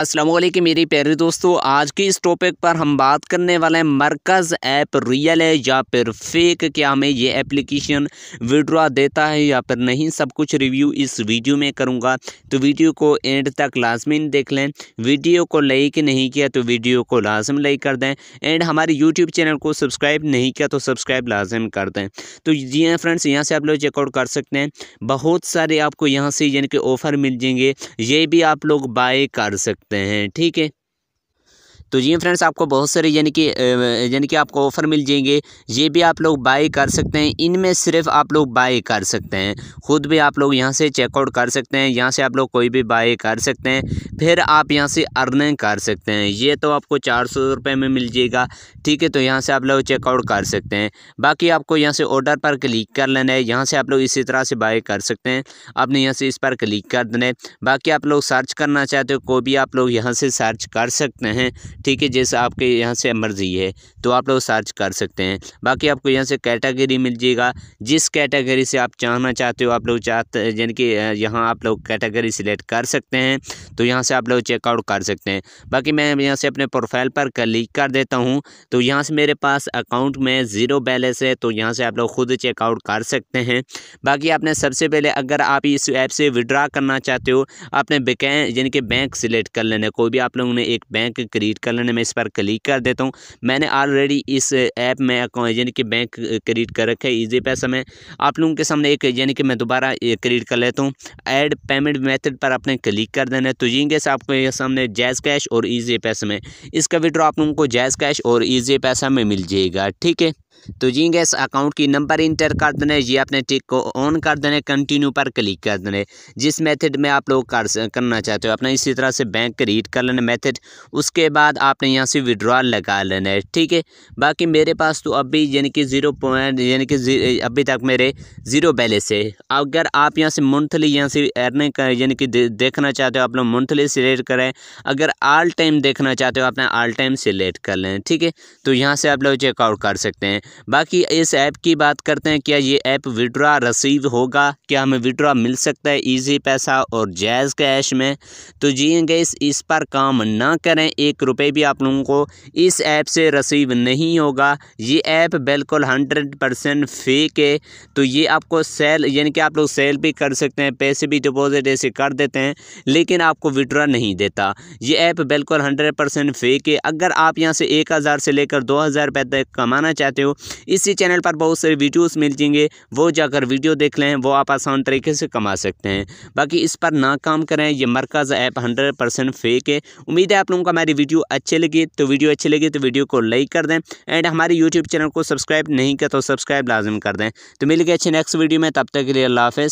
असलम मेरे प्यारे दोस्तों आज के इस टॉपिक पर हम बात करने वाले हैं मरकज़ ऐप रियल है या फिर फेक क्या हमें ये एप्लीकेशन विड्रा देता है या फिर नहीं सब कुछ रिव्यू इस वीडियो में करूँगा तो वीडियो को एंड तक लाजमिन देख लें वीडियो को लाइक नहीं किया तो वीडियो को लाजम लाइक कर दें एंड हमारे यूट्यूब चैनल को सब्सक्राइब नहीं किया तो सब्सक्राइब लाजम कर दें तो जी हाँ फ्रेंड्स यहाँ से आप लोग चेकआउट कर सकते हैं बहुत सारे आपको यहाँ से यानी कि ऑफ़र मिल जाएंगे ये भी आप लोग बाय कर सकते सकते हैं ठीक है तो ये फ्रेंड्स आपको बहुत सारे यानी कि यानी कि आपको ऑफ़र मिल जाएंगे ये भी आप लोग बाई कर सकते हैं इनमें सिर्फ आप लोग बाई कर सकते हैं ख़ुद भी आप लोग यहाँ से चेकआउट कर सकते हैं यहाँ से आप लोग कोई भी बाई कर सकते हैं फिर आप यहाँ से अर्निंग कर सकते हैं ये तो आपको चार सौ रुपये में मिल जाएगा ठीक है तो यहाँ से आप लोग चेकआउट कर सकते हैं बाकी आपको यहाँ से ऑर्डर पर क्लिक कर लेना है यहाँ से आप लोग इसी तरह से बाई कर सकते हैं आपने यहाँ से इस पर क्लिक कर देना है बाकी आप लोग सर्च करना चाहते हो कोई भी आप लोग यहाँ से सर्च कर सकते हैं ठीक है जैसे आपके यहाँ से मर्ज़ी है तो आप लोग सर्च कर सकते हैं बाकी आपको यहाँ से कैटेगरी मिल जाएगा जिस कैटेगरी से आप चाहना चाहते हो आप लोग चाहते यानी कि यहाँ आप लोग कैटेगरी सिलेक्ट कर सकते हैं तो यहाँ से आप लोग चेकआउट कर सकते हैं बाकी मैं यहाँ से अपने प्रोफाइल पर क्लिक कर देता हूँ तो यहाँ से मेरे पास अकाउंट में ज़ीरो बैलेंस है तो यहाँ से आप लोग खुद चेकआउट कर सकते हैं बाकी आपने सबसे पहले अगर आप इस ऐप से विड्रा करना चाहते हो आपने यानी कि बैंक सिलेक्ट कर लेना कोई भी आप लोगों ने एक बैंक क्रिएट कर चलन है मैं इस पर क्लिक कर देता हूँ मैंने ऑलरेडी इस ऐप में यानी कि बैंक क्रिएट कर रखा है ईजी पैसा में आप लोगों के सामने एक यानी कि मैं दोबारा क्रिएट कर लेता हूँ ऐड पेमेंट मेथड पर आपने क्लिक कर देना है तो जिनके से आपके सामने जैज़ कैश और ईजी पैसा में इसका विड्रॉ आप लोगों को जैज़ कैश और ईजी पैसा में मिल जाएगा ठीक है तो जी गैस अकाउंट की नंबर इंटर कर देना ये अपने टिक को ऑन कर देना कंटिन्यू पर क्लिक कर देना जिस मेथड में आप लोग कर करना चाहते हो अपना इसी तरह से बैंक रीड कर लेना मेथड उसके बाद आपने यहाँ से विड्रॉल लगा लेना है ठीक है बाकी मेरे पास तो अभी यानी कि ज़ीरो पॉइंट यानी कि अभी तक मेरे ज़ीरो बैलेंस है अगर आप यहाँ से मंथली यहाँ से अर्निंग यानी कि देखना चाहते हो आप लोग मंथली सिलेक्ट करें अगर आल टाइम देखना चाहते हो अपना आल टाइम सिलेक्ट कर लें ठीक है तो यहाँ से आप लोग चेकआउट कर सकते हैं बाकी इस ऐप की बात करते हैं क्या ये ऐप विड्रा रसीव होगा क्या हमें विड्रा मिल सकता है ईजी पैसा और जायज़ कैश में तो जी गैस हाँ इस पर काम ना करें एक रुपये भी आप लोगों को इस ऐप से रसीव नहीं होगा ये ऐप बिल्कुल हंड्रेड परसेंट फेक है तो ये आपको सेल यानी कि आप लोग सेल भी कर सकते हैं पैसे भी डिपोज़िट ऐसे कर देते हैं लेकिन आपको विड्रा नहीं देता ये ऐप बिल्कुल हंड्रेड परसेंट फेक है अगर आप यहाँ से एक हज़ार से लेकर दो हज़ार रुपये तक कमाना चाहते हो इसी चैनल पर बहुत सारे वीडियोस मिल जाएंगे वो जाकर वीडियो देख लें वो आप आसान तरीके से कमा सकते हैं बाकी इस पर ना काम करें ये मरकज़ ऐप हंड्रेड परसेंट फेक है उम्मीद है आप लोगों को हमारी वीडियो अच्छी लगी तो वीडियो अच्छी लगी तो वीडियो को लाइक कर दें एंड हमारे यूट्यूब चैनल को सब्सक्राइब नहीं किया तो सब्सक्राइब लाजम कर दें तो मिल गए अच्छे नेक्स्ट वीडियो में तब तक के लिए अल्लाह हाफ़